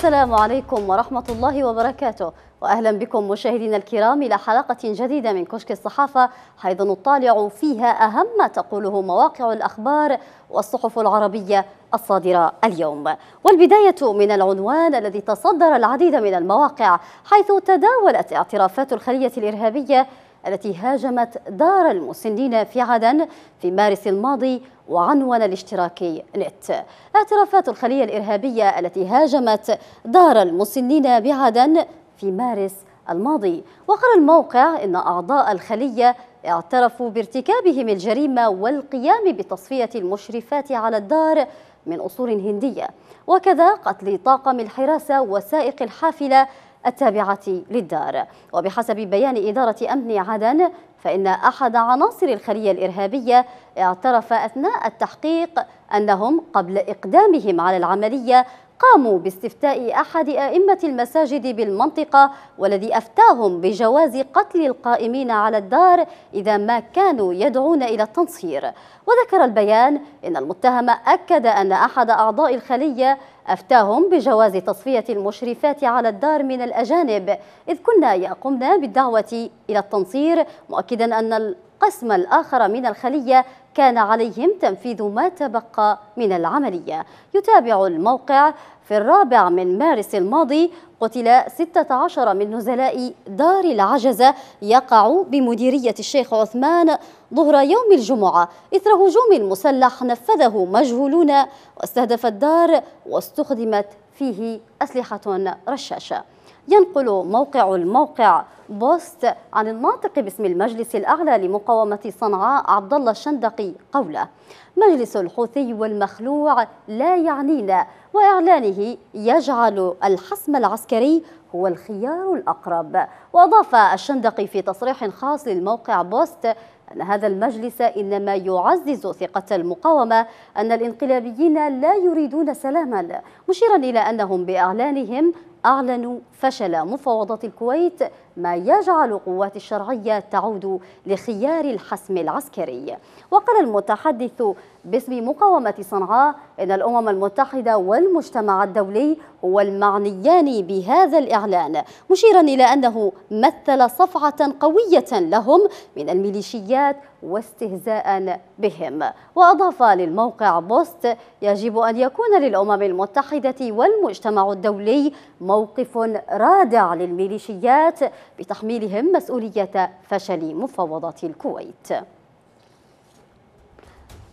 السلام عليكم ورحمة الله وبركاته وأهلا بكم مشاهدينا الكرام إلى حلقة جديدة من كشك الصحافة حيث نطالع فيها أهم ما تقوله مواقع الأخبار والصحف العربية الصادرة اليوم والبداية من العنوان الذي تصدر العديد من المواقع حيث تداولت اعترافات الخلية الإرهابية التي هاجمت دار المسنين في عدن في مارس الماضي وعنون الاشتراكي نت اعترافات الخلية الإرهابية التي هاجمت دار المسنين بعدن في مارس الماضي وقال الموقع إن أعضاء الخلية اعترفوا بارتكابهم الجريمة والقيام بتصفية المشرفات على الدار من أصول هندية وكذا قتل طاقم الحراسة وسائق الحافلة التابعة للدار وبحسب بيان إدارة أمن عدن فإن أحد عناصر الخلية الإرهابية اعترف أثناء التحقيق أنهم قبل إقدامهم على العملية قاموا باستفتاء أحد أئمة المساجد بالمنطقة والذي أفتاهم بجواز قتل القائمين على الدار إذا ما كانوا يدعون إلى التنصير وذكر البيان إن المتهم أكد أن أحد أعضاء الخلية أفتاهم بجواز تصفية المشرفات على الدار من الأجانب إذ كنا يقمن بالدعوة إلى التنصير مؤكدا أن القسم الآخر من الخلية كان عليهم تنفيذ ما تبقى من العملية يتابع الموقع في الرابع من مارس الماضي قتل 16 من نزلاء دار العجزة يقع بمديرية الشيخ عثمان ظهر يوم الجمعة إثر هجوم مسلح نفذه مجهولون واستهدف الدار واستخدمت فيه أسلحة رشاشة ينقل موقع الموقع بوست عن الناطق باسم المجلس الأعلى لمقاومة صنعاء عبد الله الشندقي قوله مجلس الحوثي والمخلوع لا يعنينا وإعلانه يجعل الحسم العسكري هو الخيار الأقرب وأضاف الشندقي في تصريح خاص للموقع بوست أن هذا المجلس إنما يعزز ثقة المقاومة أن الإنقلابيين لا يريدون سلاما مشيرا إلى أنهم بإعلانهم أعلنوا فشل مفاوضات الكويت ما يجعل قوات الشرعية تعود لخيار الحسم العسكري وقال المتحدث باسم مقاومة صنعاء إن الأمم المتحدة والمجتمع الدولي هو المعنيان بهذا الإعلان مشيرا إلى أنه مثل صفعة قوية لهم من الميليشيات واستهزاء بهم وأضاف للموقع بوست يجب أن يكون للأمم المتحدة والمجتمع الدولي موقف رادع للميليشيات بتحميلهم مسؤولية فشل مفاوضة الكويت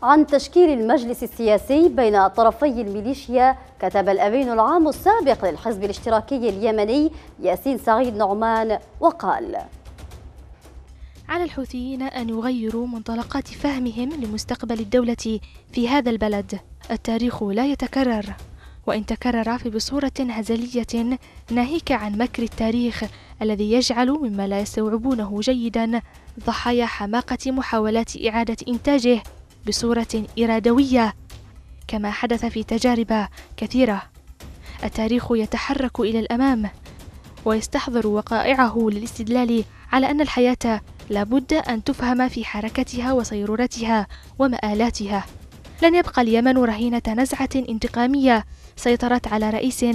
عن تشكيل المجلس السياسي بين طرفي الميليشيا كتب الأمين العام السابق للحزب الاشتراكي اليمني ياسين سعيد نعمان وقال على الحوثيين أن يغيروا منطلقات فهمهم لمستقبل الدولة في هذا البلد التاريخ لا يتكرر وإن تكرر فبصورة هزلية ناهيك عن مكر التاريخ الذي يجعل مما لا يستوعبونه جيدا ضحايا حماقة محاولات إعادة إنتاجه بصورة إرادوية كما حدث في تجارب كثيرة التاريخ يتحرك إلى الأمام ويستحضر وقائعه للاستدلال على أن الحياة لابد أن تفهم في حركتها وصيرورتها ومآلاتها لن يبقى اليمن رهينة نزعة انتقامية سيطرت على رئيس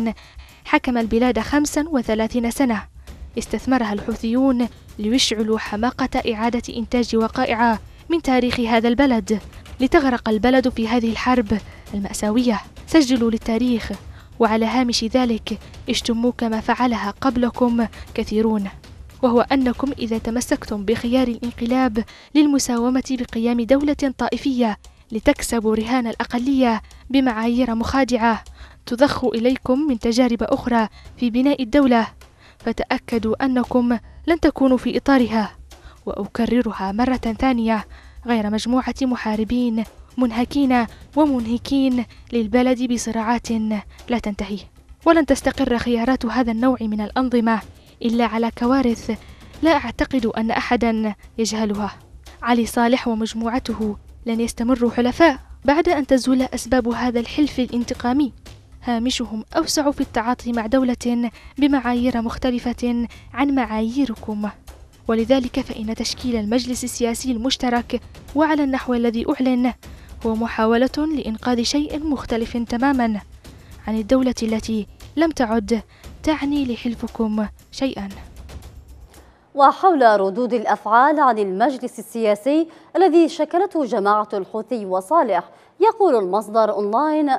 حكم البلاد 35 سنة استثمرها الحوثيون ليشعلوا حماقة إعادة إنتاج وقائع من تاريخ هذا البلد لتغرق البلد في هذه الحرب المأساوية سجلوا للتاريخ وعلى هامش ذلك اشتموا كما فعلها قبلكم كثيرون وهو أنكم إذا تمسكتم بخيار الانقلاب للمساومة بقيام دولة طائفية لتكسبوا رهان الأقلية بمعايير مخادعة تضخ إليكم من تجارب أخرى في بناء الدولة فتأكدوا أنكم لن تكونوا في إطارها وأكررها مرة ثانية غير مجموعة محاربين منهكين ومنهكين للبلد بصراعات لا تنتهي ولن تستقر خيارات هذا النوع من الأنظمة إلا على كوارث لا أعتقد أن أحدا يجهلها علي صالح ومجموعته لن يستمروا حلفاء بعد أن تزول أسباب هذا الحلف الانتقامي هامشهم أوسع في التعاطي مع دولة بمعايير مختلفة عن معاييركم ولذلك فإن تشكيل المجلس السياسي المشترك وعلى النحو الذي أعلن هو محاولة لإنقاذ شيء مختلف تماما عن الدولة التي لم تعد تعني لحلفكم شيئا وحول ردود الأفعال عن المجلس السياسي الذي شكلته جماعة الحوثي وصالح يقول المصدر أونلاين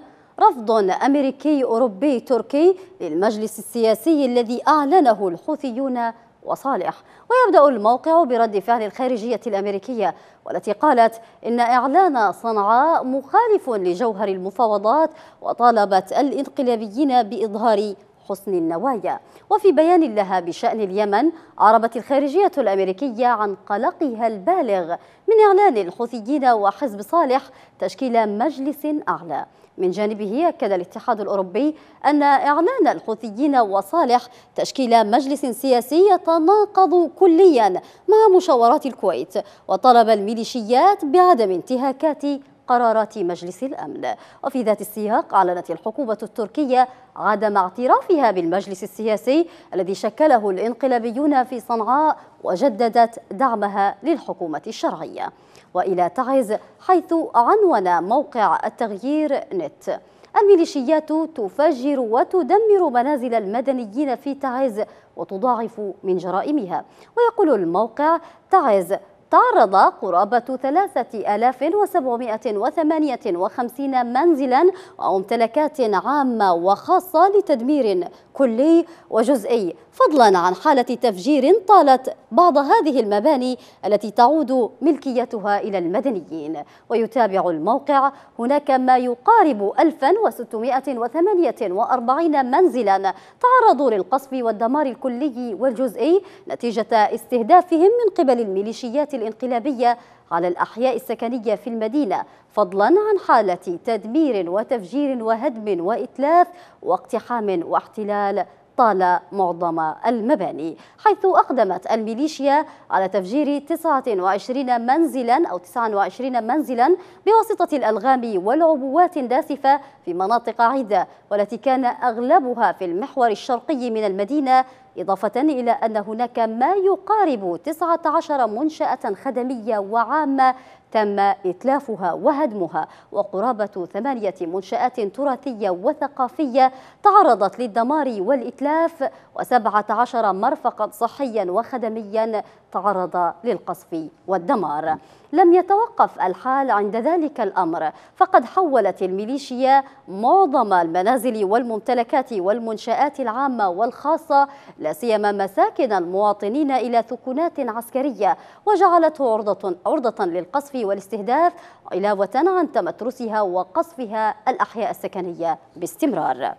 رفض أمريكي أوروبي تركي للمجلس السياسي الذي أعلنه الحوثيون وصالح ويبدأ الموقع برد فعل الخارجية الأمريكية والتي قالت إن إعلان صنعاء مخالف لجوهر المفاوضات وطالبت الإنقلابيين بإظهار حسن النوايا وفي بيان لها بشأن اليمن عربت الخارجية الأمريكية عن قلقها البالغ من إعلان الحوثيين وحزب صالح تشكيل مجلس أعلى من جانبه أكد الاتحاد الأوروبي أن إعلان الحوثيين وصالح تشكيل مجلس سياسي يتناقض كليا مع مشاورات الكويت وطلب الميليشيات بعدم انتهاكات قرارات مجلس الأمن وفي ذات السياق أعلنت الحكومة التركية عدم اعترافها بالمجلس السياسي الذي شكله الانقلابيون في صنعاء وجددت دعمها للحكومة الشرعية وإلى تعز حيث عنون موقع التغيير نت الميليشيات تفجر وتدمر منازل المدنيين في تعز وتضاعف من جرائمها ويقول الموقع تعز تعرض قرابة 3758 منزلا وممتلكات عامة وخاصة لتدمير كلي وجزئي فضلا عن حالة تفجير طالت بعض هذه المباني التي تعود ملكيتها إلى المدنيين ويتابع الموقع هناك ما يقارب 1648 منزلا تعرضوا للقصف والدمار الكلي والجزئي نتيجة استهدافهم من قبل الميليشيات الانقلابية على الأحياء السكنية في المدينة فضلا عن حالة تدمير وتفجير وهدم وإتلاف واقتحام واحتلال طال معظم المباني حيث أقدمت الميليشيا على تفجير 29 منزلا أو 29 منزلا بواسطة الألغام والعبوات الداسفة في مناطق عدة والتي كان أغلبها في المحور الشرقي من المدينة إضافة إلى أن هناك ما يقارب 19 منشأة خدمية وعامة تم إتلافها وهدمها وقرابة ثمانية منشآت تراثية وثقافية تعرضت للدمار والإتلاف وسبعة عشر مرفقا صحيا وخدميا تعرض للقصف والدمار لم يتوقف الحال عند ذلك الأمر فقد حولت الميليشيا معظم المنازل والممتلكات والمنشآت العامة والخاصة لا سيما مساكن المواطنين إلى ثكنات عسكرية وجعلته عرضة, عرضة للقصف والاستهداف علاوة عن تمترسها وقصفها الأحياء السكنية باستمرار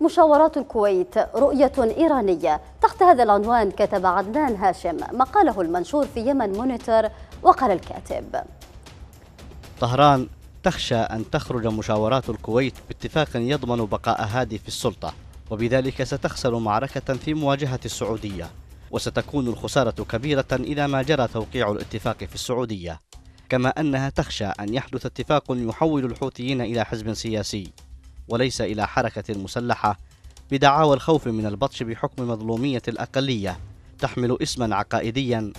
مشاورات الكويت رؤية إيرانية تحت هذا العنوان كتب عدنان هاشم مقاله المنشور في يمن مونيتور وقال الكاتب طهران تخشى أن تخرج مشاورات الكويت باتفاق يضمن بقاء هادي في السلطة وبذلك ستخسر معركة في مواجهة السعودية وستكون الخسارة كبيرة إذا ما جرى توقيع الاتفاق في السعودية كما أنها تخشى أن يحدث اتفاق يحول الحوثيين إلى حزب سياسي وليس إلى حركة مسلحة بدعاوى الخوف من البطش بحكم مظلومية الأقلية تحمل اسما عقائديا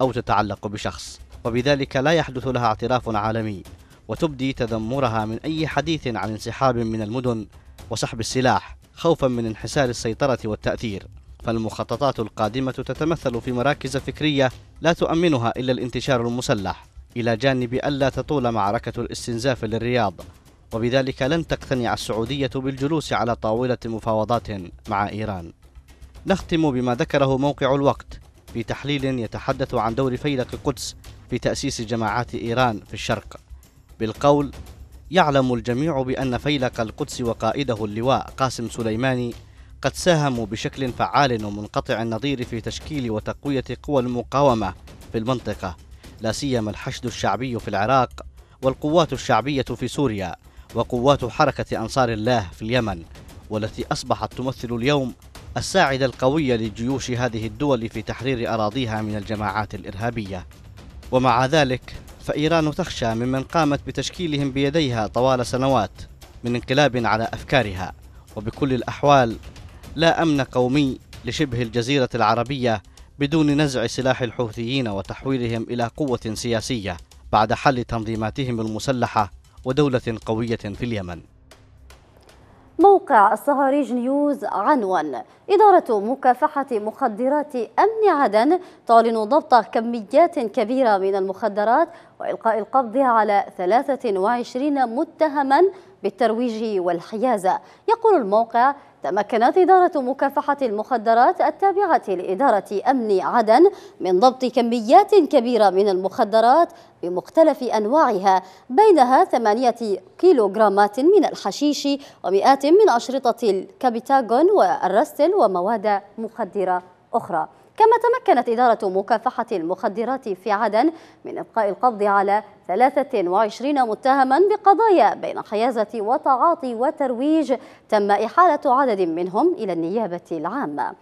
أو تتعلق بشخص وبذلك لا يحدث لها اعتراف عالمي وتبدي تذمرها من أي حديث عن انسحاب من المدن وسحب السلاح خوفا من انحسار السيطرة والتأثير فالمخططات القادمة تتمثل في مراكز فكرية لا تؤمنها إلا الانتشار المسلح إلى جانب ألا تطول معركة الاستنزاف للرياض وبذلك لن تقتنع السعودية بالجلوس على طاولة مفاوضات مع إيران نختم بما ذكره موقع الوقت في تحليل يتحدث عن دور فيلق القدس في تأسيس جماعات إيران في الشرق بالقول يعلم الجميع بأن فيلق القدس وقائده اللواء قاسم سليماني قد ساهموا بشكل فعال ومنقطع النظير في تشكيل وتقوية قوى المقاومة في المنطقة لا سيما الحشد الشعبي في العراق والقوات الشعبية في سوريا وقوات حركة أنصار الله في اليمن والتي أصبحت تمثل اليوم الساعدة القوية لجيوش هذه الدول في تحرير أراضيها من الجماعات الإرهابية ومع ذلك فإيران تخشى ممن قامت بتشكيلهم بيديها طوال سنوات من انقلاب على أفكارها وبكل الأحوال لا أمن قومي لشبه الجزيرة العربية بدون نزع سلاح الحوثيين وتحويلهم إلى قوة سياسية بعد حل تنظيماتهم المسلحة ودولة قوية في اليمن موقع الصهاريج نيوز عنوان إدارة مكافحة مخدرات أمن عدن تعلن ضبط كميات كبيرة من المخدرات وإلقاء القبض على 23 متهما بالترويج والحيازة يقول الموقع تمكنت إدارة مكافحة المخدرات التابعة لإدارة أمن عدن من ضبط كميات كبيرة من المخدرات بمختلف أنواعها بينها ثمانية كيلوغرامات من الحشيش ومئات من أشرطة الكابيتاغون والرستل ومواد مخدرة أخرى كما تمكنت إدارة مكافحة المخدرات في عدن من إبقاء القبض على 23 متهما بقضايا بين حيازة وتعاطي وترويج تم إحالة عدد منهم إلى النيابة العامة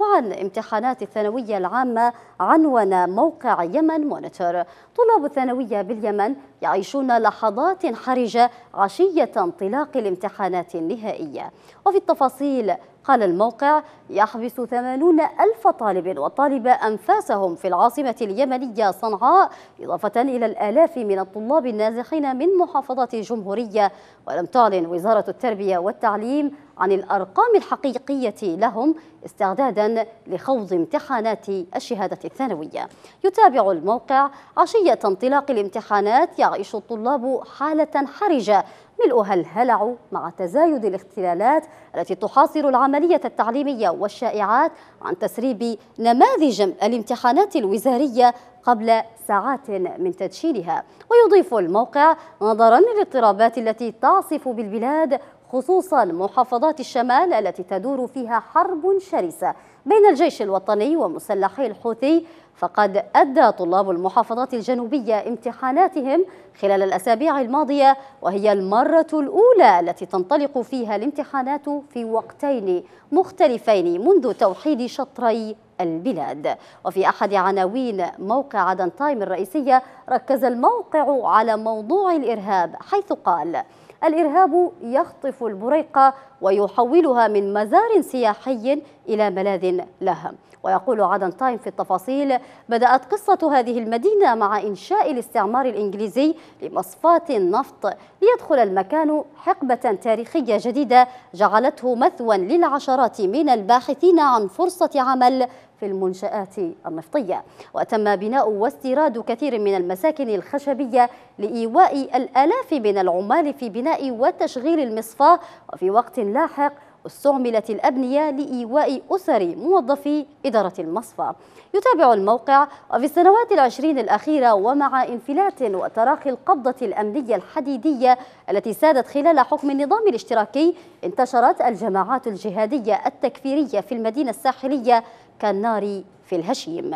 وعن امتحانات الثانوية العامة عنون موقع يمن مونيتور طلاب الثانوية باليمن يعيشون لحظات حرجة عشية انطلاق الامتحانات النهائية وفي التفاصيل قال الموقع يحبس ثمانون ألف طالب وطالبة أنفاسهم في العاصمة اليمنية صنعاء إضافة إلى الآلاف من الطلاب النازحين من محافظة الجمهورية ولم تعلن وزارة التربية والتعليم عن الأرقام الحقيقية لهم استعدادا لخوض امتحانات الشهادة الثانوية يتابع الموقع عشية انطلاق الامتحانات يعيش الطلاب حالة حرجة ملؤها الهلع مع تزايد الاختلالات التي تحاصر العملية التعليمية والشائعات عن تسريب نماذج الامتحانات الوزارية قبل ساعات من تدشينها ويضيف الموقع نظرا للاضطرابات التي تعصف بالبلاد خصوصا محافظات الشمال التي تدور فيها حرب شرسة بين الجيش الوطني ومسلحي الحوثي فقد أدى طلاب المحافظات الجنوبية امتحاناتهم خلال الأسابيع الماضية وهي المرة الأولى التي تنطلق فيها الامتحانات في وقتين مختلفين منذ توحيد شطري البلاد وفي أحد عناوين موقع عدن تايم الرئيسية ركز الموقع على موضوع الإرهاب حيث قال الإرهاب يخطف البريقة ويحولها من مزار سياحي إلى ملاذ لهم ويقول عدن تايم في التفاصيل بدأت قصة هذه المدينة مع إنشاء الاستعمار الإنجليزي لمصفات النفط ليدخل المكان حقبة تاريخية جديدة جعلته مثوى للعشرات من الباحثين عن فرصة عمل في المنشآت النفطية وتم بناء واستيراد كثير من المساكن الخشبية لإيواء الآلاف من العمال في بناء وتشغيل المصفاة وفي وقت لاحق استعملت الأبنية لإيواء أسر موظفي إدارة المصفى يتابع الموقع وفي السنوات العشرين الأخيرة ومع انفلات وتراخي القبضة الأمنية الحديدية التي سادت خلال حكم النظام الاشتراكي انتشرت الجماعات الجهادية التكفيرية في المدينة الساحلية كالنار في الهشيم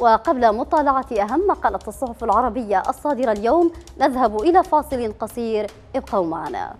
وقبل مطالعة أهم مقالة الصحف العربية الصادرة اليوم نذهب إلى فاصل قصير ابقوا معنا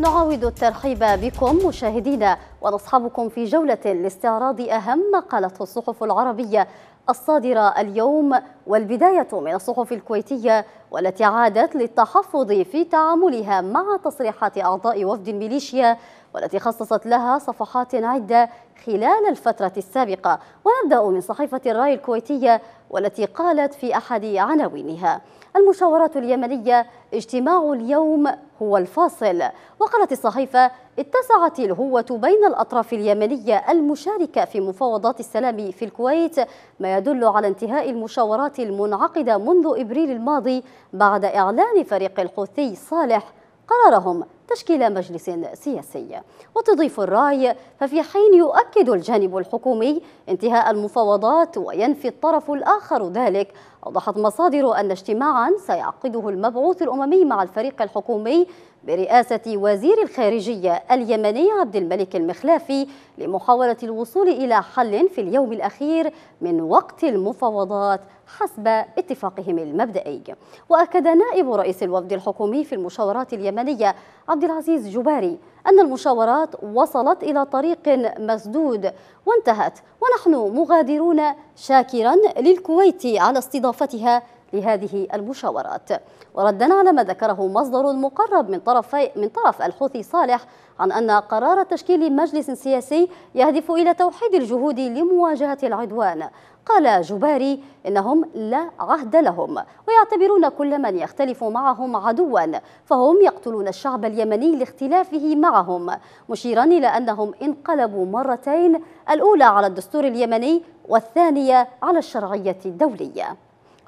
نعاود الترحيب بكم مشاهدينا ونصحبكم في جولة لاستعراض أهم ما قالته الصحف العربية الصادرة اليوم والبداية من الصحف الكويتية والتي عادت للتحفظ في تعاملها مع تصريحات أعضاء وفد الميليشيا والتي خصصت لها صفحات عدة خلال الفترة السابقة ونبدأ من صحيفة الرأي الكويتية والتي قالت في أحد عناوينها المشاورات اليمنية اجتماع اليوم هو الفاصل وقالت الصحيفة اتسعت الهوة بين الأطراف اليمنية المشاركة في مفاوضات السلام في الكويت ما يدل على انتهاء المشاورات المنعقدة منذ إبريل الماضي بعد إعلان فريق الحوثي صالح قرارهم تشكيل مجلس سياسي وتضيف الراي ففي حين يؤكد الجانب الحكومي انتهاء المفاوضات وينفي الطرف الآخر ذلك أوضحت مصادر أن اجتماعا سيعقده المبعوث الأممي مع الفريق الحكومي برئاسة وزير الخارجية اليمني عبد الملك المخلافي لمحاولة الوصول إلى حل في اليوم الأخير من وقت المفاوضات حسب اتفاقهم المبدئي وأكد نائب رئيس الوفد الحكومي في المشاورات اليمنية عبد العزيز جباري أن المشاورات وصلت إلى طريق مسدود وانتهت ونحن مغادرون شاكرا للكويت على استضافتها لهذه المشاورات وردا على ما ذكره مصدر مقرب من طرفي من طرف الحوثي صالح عن أن قرار تشكيل مجلس سياسي يهدف إلى توحيد الجهود لمواجهة العدوان قال جباري إنهم لا عهد لهم ويعتبرون كل من يختلف معهم عدوا فهم يقتلون الشعب اليمني لاختلافه معهم مشيرا إلى أنهم انقلبوا مرتين الأولى على الدستور اليمني والثانية على الشرعية الدولية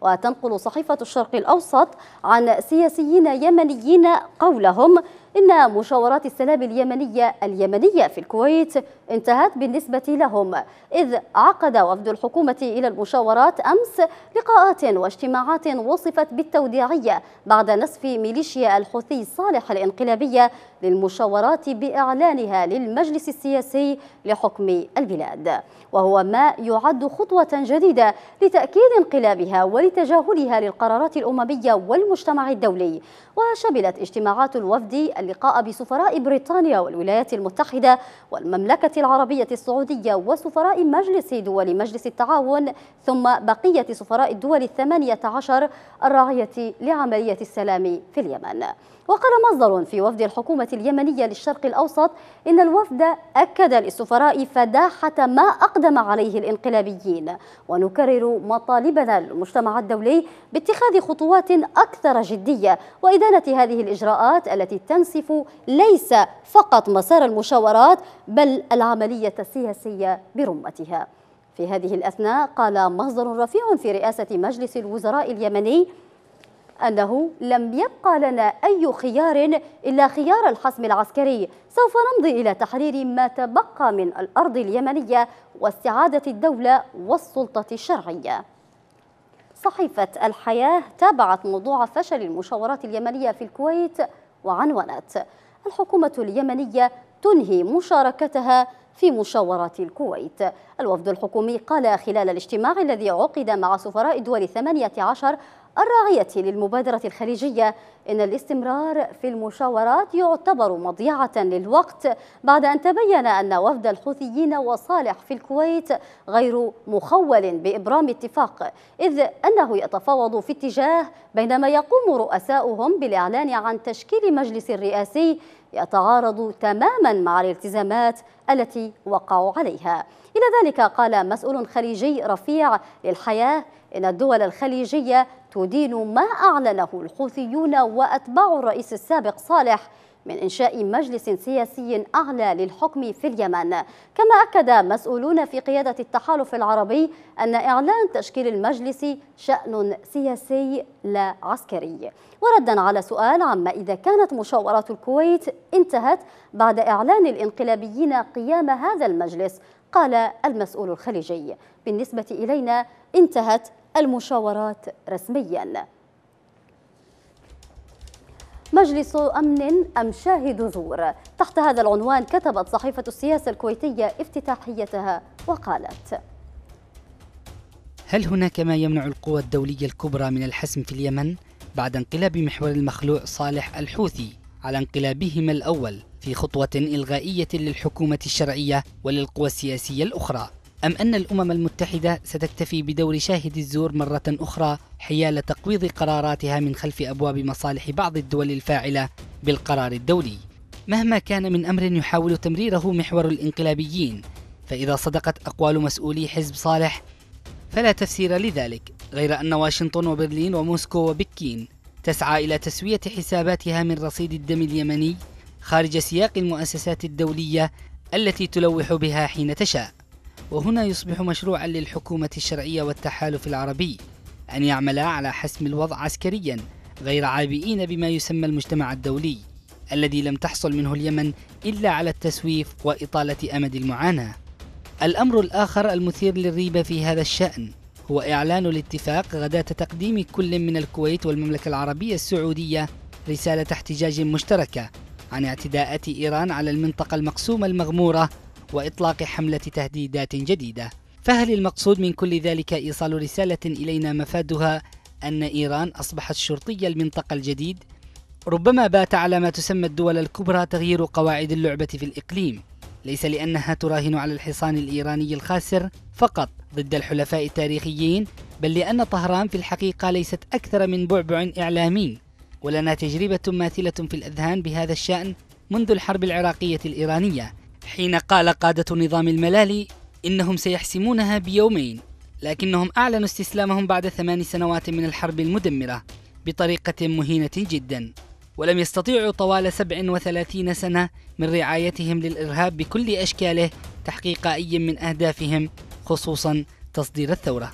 وتنقل صحيفة الشرق الأوسط عن سياسيين يمنيين قولهم إن مشاورات السلام اليمنية اليمنية في الكويت انتهت بالنسبة لهم إذ عقد وفد الحكومة إلى المشاورات أمس لقاءات واجتماعات وصفت بالتوديعية بعد نسف ميليشيا الحوثي صالح الانقلابية للمشاورات بإعلانها للمجلس السياسي لحكم البلاد وهو ما يعد خطوة جديدة لتأكيد انقلابها ولتجاهلها للقرارات الأممية والمجتمع الدولي وشملت اجتماعات الوفد اللقاء بسفراء بريطانيا والولايات المتحدة والمملكة العربية السعودية وسفراء مجلس دول مجلس التعاون ثم بقية سفراء الدول الثمانية عشر الراعية لعملية السلام في اليمن وقال مصدر في وفد الحكومة اليمنية للشرق الأوسط إن الوفد أكد للسفراء فداحة ما أقدم عليه الانقلابيين ونكرر مطالبنا للمجتمع الدولي باتخاذ خطوات أكثر جدية وإدانة هذه الإجراءات التي تنسف ليس فقط مسار المشاورات بل العملية السياسية برمتها في هذه الأثناء قال مصدر رفيع في رئاسة مجلس الوزراء اليمني أنه لم يبقى لنا أي خيار إلا خيار الحسم العسكري سوف نمضي إلى تحرير ما تبقى من الأرض اليمنية واستعادة الدولة والسلطة الشرعية صحيفة الحياة تابعت موضوع فشل المشاورات اليمنية في الكويت وعنونت الحكومة اليمنية تنهي مشاركتها في مشاورات الكويت الوفد الحكومي قال خلال الاجتماع الذي عقد مع سفراء الدول 18 الراعية للمبادرة الخليجية إن الاستمرار في المشاورات يعتبر مضيعة للوقت بعد أن تبين أن وفد الحوثيين وصالح في الكويت غير مخول بإبرام اتفاق إذ أنه يتفاوض في اتجاه بينما يقوم رؤساؤهم بالإعلان عن تشكيل مجلس رئاسي يتعارض تماما مع الالتزامات التي وقعوا عليها إلى ذلك قال مسؤول خليجي رفيع للحياة إن الدول الخليجية تدين ما أعلنه الحوثيون وأتباع الرئيس السابق صالح من إنشاء مجلس سياسي أعلى للحكم في اليمن كما أكد مسؤولون في قيادة التحالف العربي أن إعلان تشكيل المجلس شأن سياسي لا عسكري وردا على سؤال عما إذا كانت مشاورات الكويت انتهت بعد إعلان الانقلابيين قيام هذا المجلس قال المسؤول الخليجي بالنسبة إلينا انتهت المشاورات رسمياً مجلس أمن أم شاهد زور تحت هذا العنوان كتبت صحيفة السياسة الكويتية افتتاحيتها وقالت هل هناك ما يمنع القوى الدولية الكبرى من الحسم في اليمن بعد انقلاب محور المخلوع صالح الحوثي على انقلابهما الأول في خطوة إلغائية للحكومة الشرعية وللقوى السياسية الأخرى أم أن الأمم المتحدة ستكتفي بدور شاهد الزور مرة أخرى حيال تقويض قراراتها من خلف أبواب مصالح بعض الدول الفاعلة بالقرار الدولي؟ مهما كان من أمر يحاول تمريره محور الإنقلابيين، فإذا صدقت أقوال مسؤولي حزب صالح فلا تفسير لذلك، غير أن واشنطن وبرلين وموسكو وبكين تسعى إلى تسوية حساباتها من رصيد الدم اليمني خارج سياق المؤسسات الدولية التي تلوح بها حين تشاء. وهنا يصبح مشروعا للحكومة الشرعية والتحالف العربي أن يعملا على حسم الوضع عسكريا غير عابئين بما يسمى المجتمع الدولي الذي لم تحصل منه اليمن إلا على التسويف وإطالة أمد المعاناة الأمر الآخر المثير للريبة في هذا الشأن هو إعلان الاتفاق غداة تقديم كل من الكويت والمملكة العربية السعودية رسالة احتجاج مشتركة عن اعتداءات إيران على المنطقة المقسومة المغمورة وإطلاق حملة تهديدات جديدة فهل المقصود من كل ذلك إيصال رسالة إلينا مفادها أن إيران أصبحت شرطي المنطقة الجديد؟ ربما بات على ما تسمى الدول الكبرى تغيير قواعد اللعبة في الإقليم ليس لأنها تراهن على الحصان الإيراني الخاسر فقط ضد الحلفاء التاريخيين بل لأن طهران في الحقيقة ليست أكثر من بعبع إعلامي ولنا تجربة ماثلة في الأذهان بهذا الشأن منذ الحرب العراقية الإيرانية حين قال قادة نظام الملالي إنهم سيحسمونها بيومين لكنهم أعلنوا استسلامهم بعد ثمان سنوات من الحرب المدمرة بطريقة مهينة جدا ولم يستطيعوا طوال 37 سنة من رعايتهم للإرهاب بكل أشكاله تحقيق أي من أهدافهم خصوصا تصدير الثورة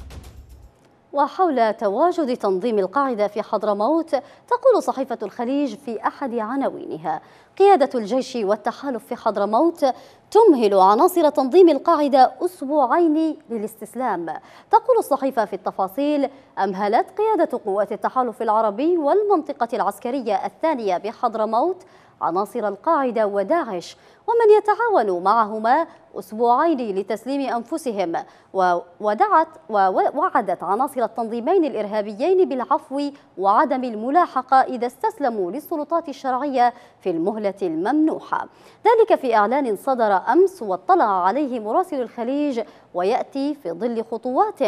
وحول تواجد تنظيم القاعدة في حضرموت تقول صحيفة الخليج في أحد عناوينها قيادة الجيش والتحالف في حضرموت تمهل عناصر تنظيم القاعدة أسبوعين للاستسلام تقول الصحيفة في التفاصيل أمهلت قيادة قوات التحالف العربي والمنطقة العسكرية الثانية بحضرموت عناصر القاعدة وداعش ومن يتعاون معهما أسبوعين لتسليم أنفسهم ودعت ووعدت عناصر التنظيمين الإرهابيين بالعفو وعدم الملاحقة إذا استسلموا للسلطات الشرعية في المهلة الممنوحة ذلك في إعلان صدر أمس واطلع عليه مراسل الخليج ويأتي في ظل خطوات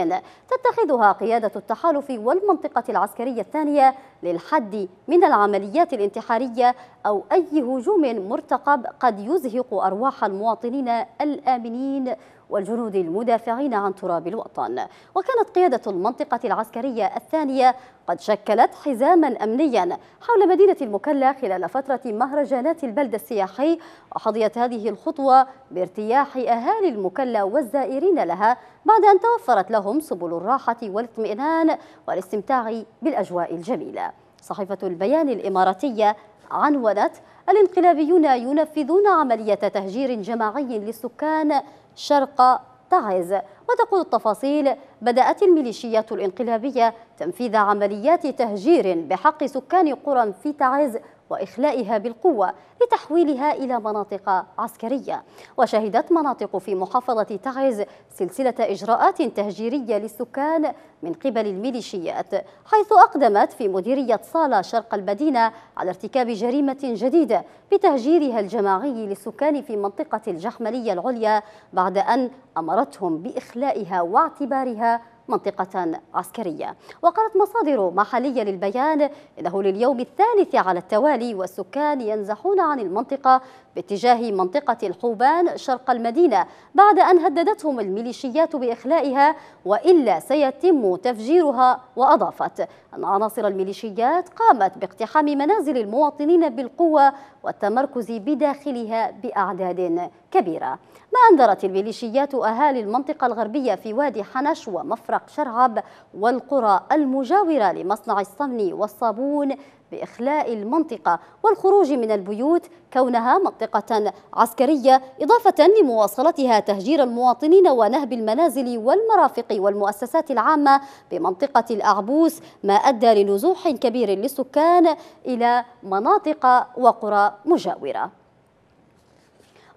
تتخذها قيادة التحالف والمنطقة العسكرية الثانية للحد من العمليات الانتحارية أو أي هجوم مرتقب قد يزهق أرواح المواطنين الآمنين والجنود المدافعين عن تراب الوطن وكانت قيادة المنطقة العسكرية الثانية قد شكلت حزاما أمنيا حول مدينة المكلا خلال فترة مهرجانات البلد السياحي وحظيت هذه الخطوة بارتياح أهالي المكلا والزائرين لها بعد أن توفرت لهم سبل الراحة والاطمئنان والاستمتاع بالأجواء الجميلة صحيفة البيان الإماراتية عنونت الانقلابيون ينفذون عملية تهجير جماعي للسكان شرق تعز وتقول التفاصيل بدأت الميليشيات الانقلابية تنفيذ عمليات تهجير بحق سكان قرى في تعز وإخلائها بالقوة لتحويلها إلى مناطق عسكرية وشهدت مناطق في محافظة تعز سلسلة إجراءات تهجيرية للسكان من قبل الميليشيات حيث أقدمت في مديرية صالة شرق المدينة على ارتكاب جريمة جديدة بتهجيرها الجماعي للسكان في منطقة الجحملية العليا بعد أن أمرتهم بإخلائها واعتبارها منطقة عسكرية وقالت مصادر محلية للبيان إنه لليوم الثالث على التوالي والسكان ينزحون عن المنطقة باتجاه منطقة الحوبان شرق المدينة بعد أن هددتهم الميليشيات بإخلائها وإلا سيتم تفجيرها وأضافت أن عناصر الميليشيات قامت باقتحام منازل المواطنين بالقوة والتمركز بداخلها بأعداد كبيرة ما أنذرت الميليشيات أهالي المنطقة الغربية في وادي حنش ومفرق شرعب والقرى المجاورة لمصنع الصمن والصابون بإخلاء المنطقة والخروج من البيوت كونها منطقة عسكرية إضافة لمواصلتها تهجير المواطنين ونهب المنازل والمرافق والمؤسسات العامة بمنطقة الأعبوس ما أدى لنزوح كبير للسكان إلى مناطق وقرى مجاورة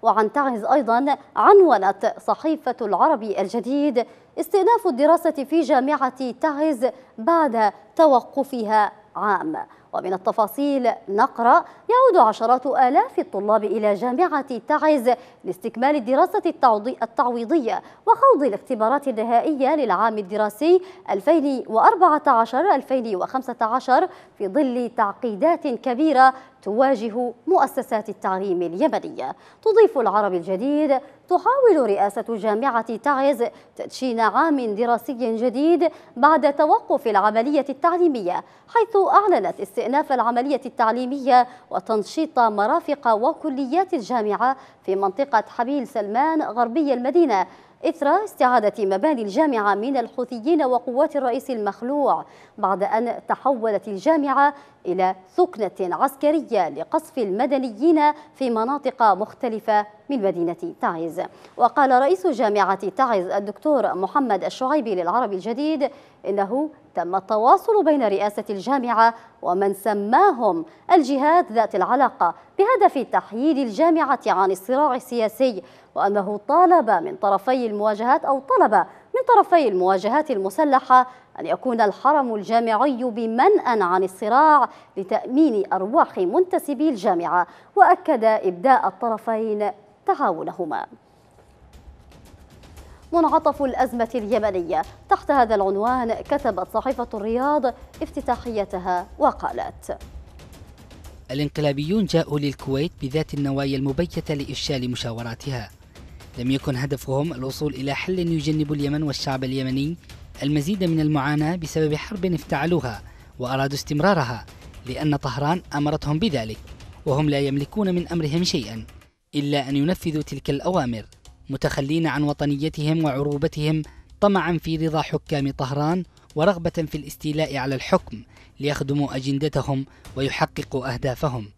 وعن تعز أيضا عنونت صحيفة العربي الجديد استئناف الدراسة في جامعة تعز بعد توقفها عام ومن التفاصيل نقرأ يعود عشرات آلاف الطلاب إلى جامعة تعز لاستكمال الدراسة التعويضية وخوض الاختبارات النهائية للعام الدراسي 2014-2015 في ظل تعقيدات كبيرة تواجه مؤسسات التعليم اليمنية تضيف العرب الجديد تحاول رئاسة جامعة تعز تدشين عام دراسي جديد بعد توقف العملية التعليمية حيث أعلنت استئناف العملية التعليمية وتنشيط مرافق وكليات الجامعة في منطقة حبيل سلمان غربي المدينة إثر استعادة مباني الجامعة من الحوثيين وقوات الرئيس المخلوع بعد أن تحولت الجامعة إلى ثكنة عسكرية لقصف المدنيين في مناطق مختلفة من مدينة تعز وقال رئيس جامعة تعز الدكتور محمد الشعيبي للعرب الجديد إنه تم التواصل بين رئاسة الجامعة ومن سماهم الجهات ذات العلاقة بهدف تحييد الجامعة عن الصراع السياسي وأنه طالب من طرفي المواجهات أو طلب من طرفي المواجهات المسلحة أن يكون الحرم الجامعي بمنأى عن الصراع لتأمين أرواح منتسبي الجامعة وأكد إبداء الطرفين تعاونهما منعطف الأزمة اليمنية تحت هذا العنوان كتبت صحيفة الرياض افتتاحيتها وقالت الانقلابيون جاءوا للكويت بذات النوايا المبيتة لإفشال مشاوراتها لم يكن هدفهم الوصول إلى حل يجنب اليمن والشعب اليمني المزيد من المعاناة بسبب حرب افتعلوها وأرادوا استمرارها لأن طهران أمرتهم بذلك وهم لا يملكون من أمرهم شيئا إلا أن ينفذوا تلك الأوامر متخلين عن وطنيتهم وعروبتهم طمعا في رضا حكام طهران ورغبة في الاستيلاء على الحكم ليخدموا أجندتهم ويحققوا أهدافهم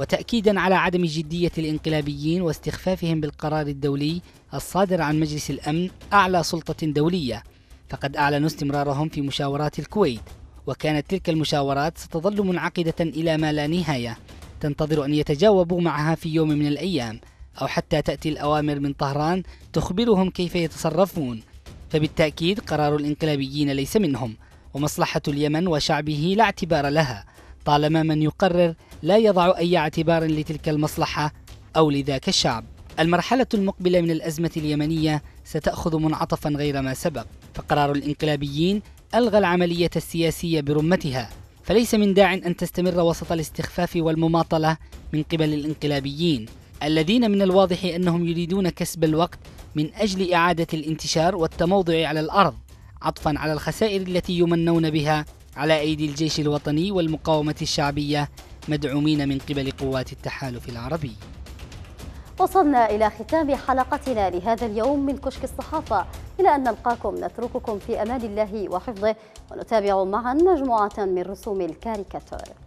وتأكيدا على عدم جدية الانقلابيين واستخفافهم بالقرار الدولي الصادر عن مجلس الأمن أعلى سلطة دولية فقد أعلنوا استمرارهم في مشاورات الكويت وكانت تلك المشاورات ستظل منعقدة إلى ما لا نهاية تنتظر أن يتجاوبوا معها في يوم من الأيام أو حتى تأتي الأوامر من طهران تخبرهم كيف يتصرفون فبالتأكيد قرار الانقلابيين ليس منهم ومصلحة اليمن وشعبه لا اعتبار لها طالما من يقرر لا يضع أي اعتبار لتلك المصلحة أو لذاك الشعب المرحلة المقبلة من الأزمة اليمنية ستأخذ منعطفا غير ما سبق فقرار الإنقلابيين ألغى العملية السياسية برمتها فليس من داع أن تستمر وسط الاستخفاف والمماطلة من قبل الإنقلابيين الذين من الواضح أنهم يريدون كسب الوقت من أجل إعادة الانتشار والتموضع على الأرض عطفا على الخسائر التي يمنون بها على أيدي الجيش الوطني والمقاومة الشعبية مدعومين من قبل قوات التحالف العربي وصلنا إلى ختام حلقتنا لهذا اليوم من كشك الصحافة إلى أن نلقاكم نترككم في أمان الله وحفظه ونتابع معا مجموعة من رسوم الكاريكاتور